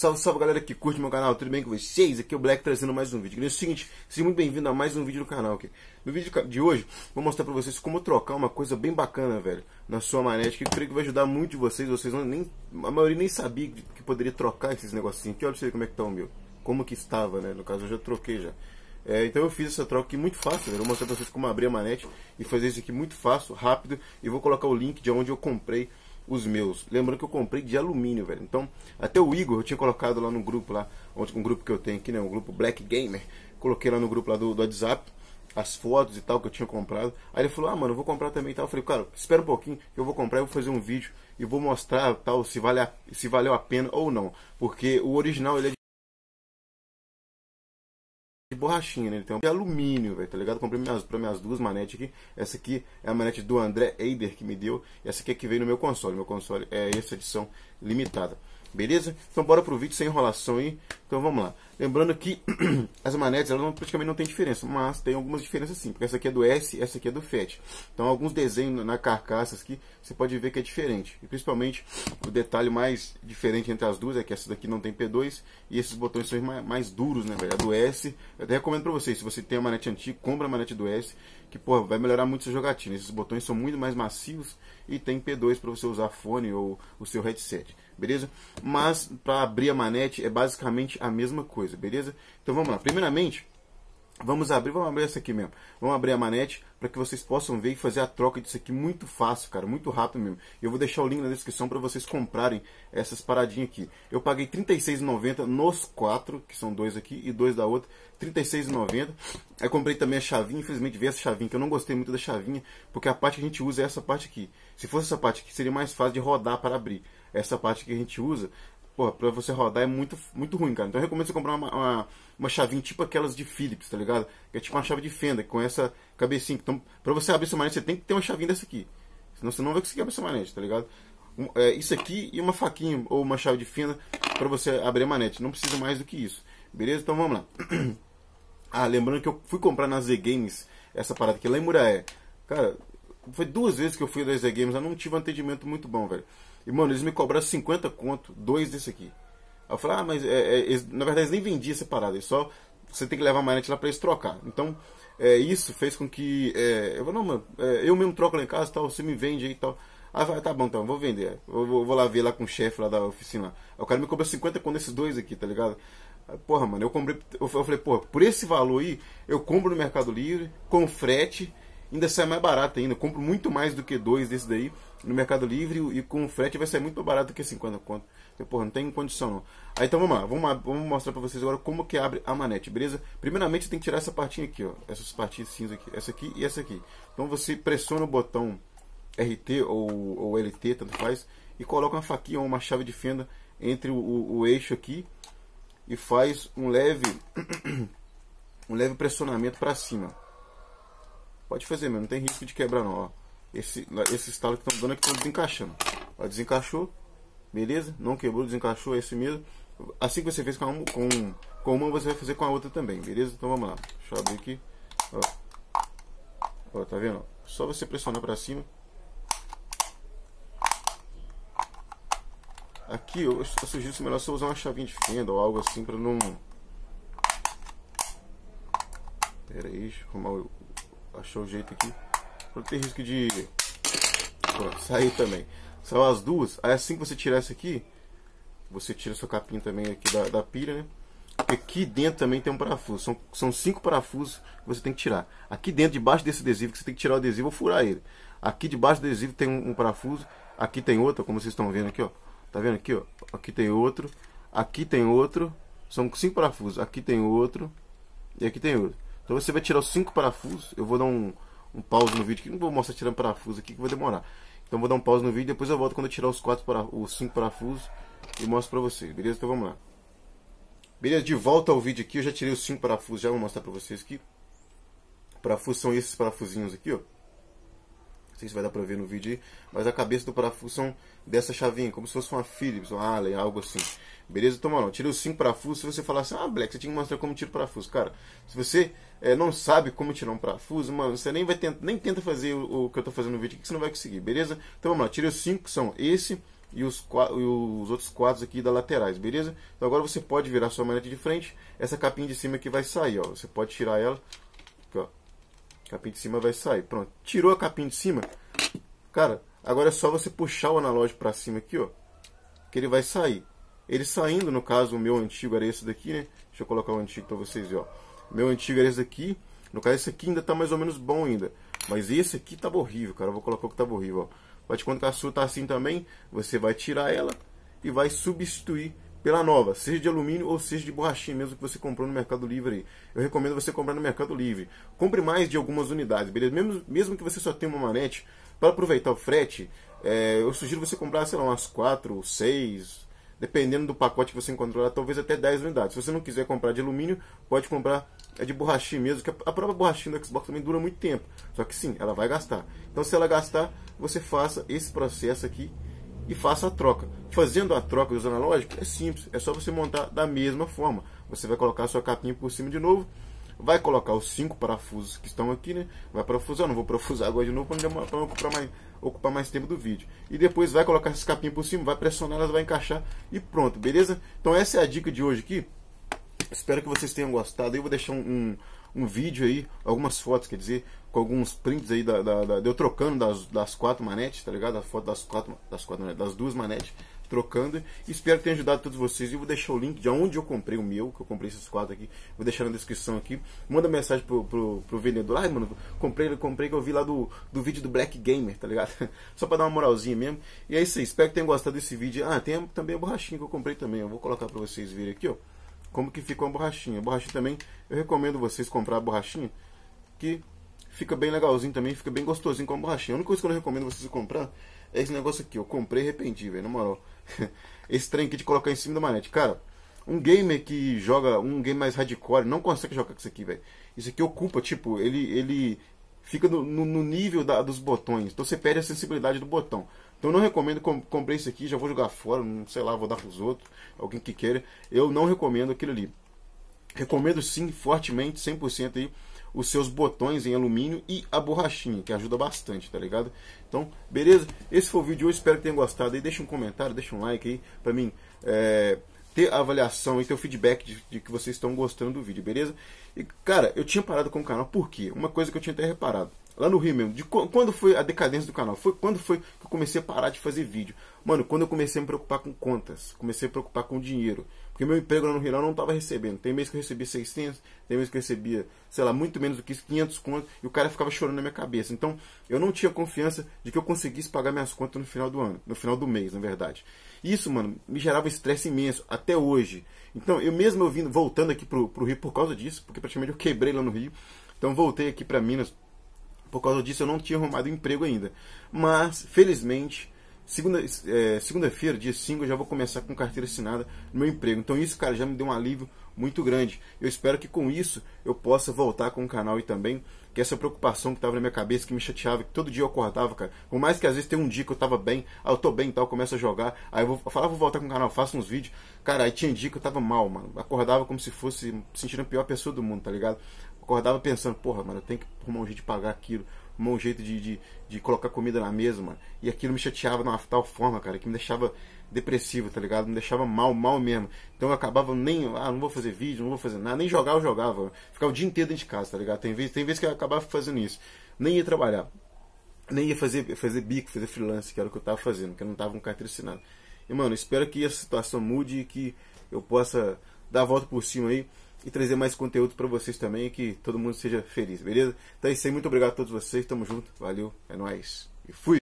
Salve, salve galera que curte meu canal, tudo bem com vocês? Aqui é o Black trazendo mais um vídeo. E é o seguinte, seja muito bem-vindo a mais um vídeo do canal. No vídeo de hoje, vou mostrar pra vocês como trocar uma coisa bem bacana, velho, na sua manete, que eu creio que vai ajudar muito vocês. Vocês não, nem, a maioria nem sabia que poderia trocar esses negocinhos aqui. Olha pra vocês como é que tá o meu, como que estava, né? No caso, eu já troquei já. É, então eu fiz essa troca aqui muito fácil, velho. Vou mostrar pra vocês como abrir a manete e fazer isso aqui muito fácil, rápido. E vou colocar o link de onde eu comprei os meus. Lembrando que eu comprei de alumínio, velho. Então, até o Igor, eu tinha colocado lá no grupo lá, um grupo que eu tenho aqui, né? Um grupo Black Gamer. Coloquei lá no grupo lá do, do WhatsApp as fotos e tal que eu tinha comprado. Aí ele falou: "Ah, mano, eu vou comprar também e tal". Eu falei: "Cara, espera um pouquinho, eu vou comprar, eu vou fazer um vídeo e vou mostrar tal se vale a, se valeu a pena ou não, porque o original ele é de borrachinha, né? Ele tem um de alumínio, velho, tá ligado? Comprei minhas, pra minhas duas manetes aqui. Essa aqui é a manete do André Eider que me deu. essa aqui é que veio no meu console. Meu console é essa edição limitada. Beleza? Então bora pro vídeo sem enrolação aí. Então vamos lá. Lembrando que as manetes elas praticamente não tem diferença, mas tem algumas diferenças sim, porque essa aqui é do S, essa aqui é do FET. Então alguns desenhos na carcaça aqui, você pode ver que é diferente. E principalmente o detalhe mais diferente entre as duas é que essa daqui não tem P2 e esses botões são mais, mais duros, né, velho? A do S, eu até recomendo para vocês, se você tem a manete antiga, compra a manete do S, que porra, vai melhorar muito seu jogatina. Esses botões são muito mais macios e tem P2 para você usar fone ou o seu headset beleza? Mas para abrir a manete é basicamente a mesma coisa, beleza? Então vamos lá. Primeiramente, Vamos abrir, vamos abrir essa aqui mesmo. Vamos abrir a manete para que vocês possam ver e fazer a troca disso aqui muito fácil, cara, muito rápido mesmo. Eu vou deixar o link na descrição para vocês comprarem essas paradinhas aqui. Eu paguei R$36,90 nos quatro, que são dois aqui e dois da outra, R$36,90. Aí comprei também a chavinha, infelizmente veio essa chavinha, que eu não gostei muito da chavinha, porque a parte que a gente usa é essa parte aqui. Se fosse essa parte aqui, seria mais fácil de rodar para abrir. Essa parte que a gente usa porra, pra você rodar é muito, muito ruim, cara. Então eu recomendo você comprar uma, uma, uma chavinha tipo aquelas de Philips, tá ligado? Que é tipo uma chave de fenda, com essa cabecinha. Então, pra você abrir essa manete, você tem que ter uma chavinha dessa aqui. Senão você não vai conseguir abrir essa manete, tá ligado? Um, é, isso aqui e uma faquinha ou uma chave de fenda para você abrir a manete. Não precisa mais do que isso. Beleza? Então vamos lá. ah, lembrando que eu fui comprar na Z Games essa parada aqui lá em Muraé. Cara, foi duas vezes que eu fui da Z Games, eu não tive um atendimento muito bom, velho. E, mano, eles me cobraram 50 conto, dois desse aqui. Aí eu falei, ah, mas é, é, eles, na verdade eles nem vendiam separado, eles só. Você tem que levar a manete lá pra eles trocar. Então, é, isso fez com que. É, eu falei, não, mano, é, eu mesmo troco lá em casa tal, você me vende aí e tal. Aí vai, tá bom então, vou vender. Eu vou, vou lá ver lá com o chefe lá da oficina. Aí o cara me cobrou 50 conto esses dois aqui, tá ligado? porra, mano, eu comprei. Eu falei, porra, por esse valor aí, eu compro no Mercado Livre, com frete ainda sai mais barato ainda. Eu compro muito mais do que dois desse daí no Mercado Livre e com frete vai sair muito mais barato do que 50 conto. Eu, porra, não tem condição não. Aí então vamos lá, vamos, vamos mostrar pra vocês agora como que abre a manete, beleza? Primeiramente você tem que tirar essa partinha aqui, ó. Essas partinhas cinza aqui, essa aqui e essa aqui. Então você pressiona o botão RT ou, ou LT, tanto faz, e coloca uma faquinha ou uma chave de fenda entre o, o, o eixo aqui e faz um leve um leve pressionamento para cima. Pode fazer mesmo, não tem risco de quebrar não, ó. Esse, esse estalo que estão dando aqui é estão desencaixando. Ó, desencaixou, beleza? Não quebrou, desencaixou, é esse mesmo. Assim que você fez com, uma, com, com uma, você vai fazer com a outra também, beleza? Então vamos lá. Deixa eu abrir aqui. Ó, ó tá vendo? Só você pressionar pra cima. Aqui eu, eu sugiro melhor só usar uma chavinha de fenda ou algo assim pra não... Pera aí, deixa eu arrumar o Achou o jeito aqui. Pra não ter risco de Pronto, sair também. São as duas. Aí assim que você tirar essa aqui, você tira seu capim também aqui da, da pilha, né? Porque aqui dentro também tem um parafuso. São, são cinco parafusos que você tem que tirar. Aqui dentro, debaixo desse adesivo, que você tem que tirar o adesivo ou furar ele. Aqui debaixo do adesivo tem um, um parafuso. Aqui tem outro, como vocês estão vendo aqui, ó. Tá vendo aqui, ó? Aqui tem outro. Aqui tem outro. São cinco parafusos. Aqui tem outro. E aqui tem outro. Então você vai tirar os cinco parafusos. Eu vou dar um, um pause no vídeo que não vou mostrar tirando parafuso aqui que vai demorar. Então vou dar um pause no vídeo, depois eu volto quando eu tirar os quatro para os cinco parafusos e mostro para vocês, beleza? Então vamos lá. Beleza, de volta ao vídeo aqui, eu já tirei os cinco parafusos, já vou mostrar para vocês que parafusos são esses parafusinhos aqui, ó sei se vai dar pra ver no vídeo aí, mas a cabeça do parafuso são dessa chavinha, como se fosse uma Philips uma Allen, algo assim. Beleza? Então, mano, tira os cinco parafusos, se você falar assim, ah, Black, você tinha que mostrar como tira o parafuso. Cara, se você é, não sabe como tirar um parafuso, mano, você nem vai tenta, nem tenta fazer o, o, que eu tô fazendo no vídeo, que você não vai conseguir, beleza? Então, mano tira os cinco, que são esse e os, e os outros quadros aqui da laterais, beleza? Então agora você pode virar sua manete de frente, essa capinha de cima que vai sair, ó, você pode tirar ela, capinha de cima vai sair. Pronto. Tirou a capinha de cima. Cara, agora é só você puxar o analógico para cima aqui, ó. Que ele vai sair. Ele saindo, no caso, o meu antigo era esse daqui, né? Deixa eu colocar o antigo para vocês verem, ó. Meu antigo era esse daqui. No caso, esse aqui ainda tá mais ou menos bom ainda. Mas esse aqui tá horrível, cara. Eu vou colocar o que tá horrível, ó. Pode quando a sua tá assim também, você vai tirar ela e vai substituir pela nova, seja de alumínio ou seja de borrachinha mesmo que você comprou no Mercado Livre Eu recomendo você comprar no Mercado Livre. Compre mais de algumas unidades, beleza? Mesmo, mesmo que você só tenha uma manete, para aproveitar o frete, é, eu sugiro você comprar, sei lá, umas 4 ou 6, dependendo do pacote que você encontrar, talvez até 10 unidades. Se você não quiser comprar de alumínio, pode comprar é, de borrachinha mesmo, que a própria borrachinha do Xbox também dura muito tempo. Só que sim, ela vai gastar. Então se ela gastar, você faça esse processo aqui e faça a troca. Fazendo a troca usando a lógica é simples, é só você montar da mesma forma. Você vai colocar a sua capinha por cima de novo, vai colocar os cinco parafusos que estão aqui, né? Vai parafusar, não vou parafusar agora de novo para não, não ocupar mais, ocupar mais tempo do vídeo. E depois vai colocar essas capinhas por cima, vai pressionar, elas vai encaixar e pronto, beleza? Então essa é a dica de hoje aqui. Espero que vocês tenham gostado. Eu vou deixar um, um, um vídeo aí, algumas fotos, quer dizer, com alguns prints aí da, da, da, trocando das, das quatro manetes, tá ligado? A foto das quatro, das quatro manetes, das duas manetes, trocando. Espero ter ajudado todos vocês. E vou deixar o link de onde eu comprei o meu, que eu comprei esses quatro aqui. Vou deixar na descrição aqui. Manda mensagem pro, pro, pro vendedor. Ai, mano, comprei, comprei que eu vi lá do, do vídeo do Black Gamer, tá ligado? Só pra dar uma moralzinha mesmo. E é isso aí. Espero que tenham gostado desse vídeo. Ah, tem também a borrachinha que eu comprei também. Eu vou colocar pra vocês verem aqui, ó. Como que ficou a borrachinha. A borrachinha também, eu recomendo vocês comprar a borrachinha. Que Fica bem legalzinho também, fica bem gostosinho com a borrachinha. A única coisa que eu não recomendo vocês comprar é esse negócio aqui. Eu comprei e arrependi, velho, na moral. esse trem aqui de colocar em cima da manete. Cara, um gamer que joga um game mais hardcore não consegue jogar com isso aqui, velho. Isso aqui ocupa, tipo, ele, ele fica no, no, no nível da, dos botões. Então você perde a sensibilidade do botão. Então não recomendo, com, comprei isso aqui, já vou jogar fora, não sei lá, vou dar pros outros, alguém que queira. Eu não recomendo aquilo ali. Recomendo sim, fortemente, 100% aí os seus botões em alumínio e a borrachinha, que ajuda bastante, tá ligado? Então, beleza? Esse foi o vídeo de hoje, espero que tenham gostado. Aí deixa um comentário, deixa um like aí pra mim é, ter a avaliação e ter o feedback de, de, que vocês estão gostando do vídeo, beleza? E, cara, eu tinha parado com o canal, por quê? Uma coisa que eu tinha até reparado lá no Rio mesmo, de quando foi a decadência do canal? Foi quando foi que eu comecei a parar de fazer vídeo? Mano, quando eu comecei a me preocupar com contas, comecei a me preocupar com dinheiro. Porque meu emprego lá no Rio eu não tava recebendo. Tem mês que eu recebia 600, tem mês que eu recebia, sei lá, muito menos do que isso, 500 contas, e o cara ficava chorando na minha cabeça. Então, eu não tinha confiança de que eu conseguisse pagar minhas contas no final do ano, no final do mês, na verdade. Isso, mano, me gerava estresse imenso, até hoje. Então, eu mesmo eu vindo, voltando aqui pro, pro Rio por causa disso, porque praticamente eu quebrei lá no Rio. Então, voltei aqui para Minas por causa disso, eu não tinha arrumado emprego ainda. Mas, felizmente, é, segunda-feira, é, segunda dia 5, eu já vou começar com carteira assinada no meu emprego. Então, isso, cara, já me deu um alívio muito grande. Eu espero que com isso eu possa voltar com o canal e também que essa preocupação que estava na minha cabeça, que me chateava, que todo dia eu acordava, cara. Por mais que às vezes tem um dia que eu tava bem, ah, eu tô bem e tal, começo a jogar, aí eu vou falar, ah, vou voltar com o canal, faço uns vídeos. Cara, aí tinha um dia que eu tava mal, mano. Acordava como se fosse sentindo a pior pessoa do mundo, tá ligado? acordava pensando, porra, mano, eu tenho que arrumar um jeito de pagar aquilo, arrumar um jeito de, de, de colocar comida na mesa, mano. E aquilo me chateava de uma tal forma, cara, que me deixava depressivo, tá ligado? Me deixava mal, mal mesmo. Então eu acabava nem, ah, não vou fazer vídeo, não vou fazer nada, nem jogar eu jogava. Ficava o dia inteiro dentro de casa, tá ligado? Tem vezes tem vezes que eu acabava fazendo isso. Nem ia trabalhar. Nem ia fazer, fazer bico, fazer freelance, que era o que eu tava fazendo, que eu não tava um carteiro nada E, mano, espero que essa situação mude e que eu possa dar a volta por cima aí e trazer mais conteúdo para vocês também que todo mundo seja feliz, beleza? Então é isso aí, muito obrigado a todos vocês, tamo junto, valeu, é nóis e fui!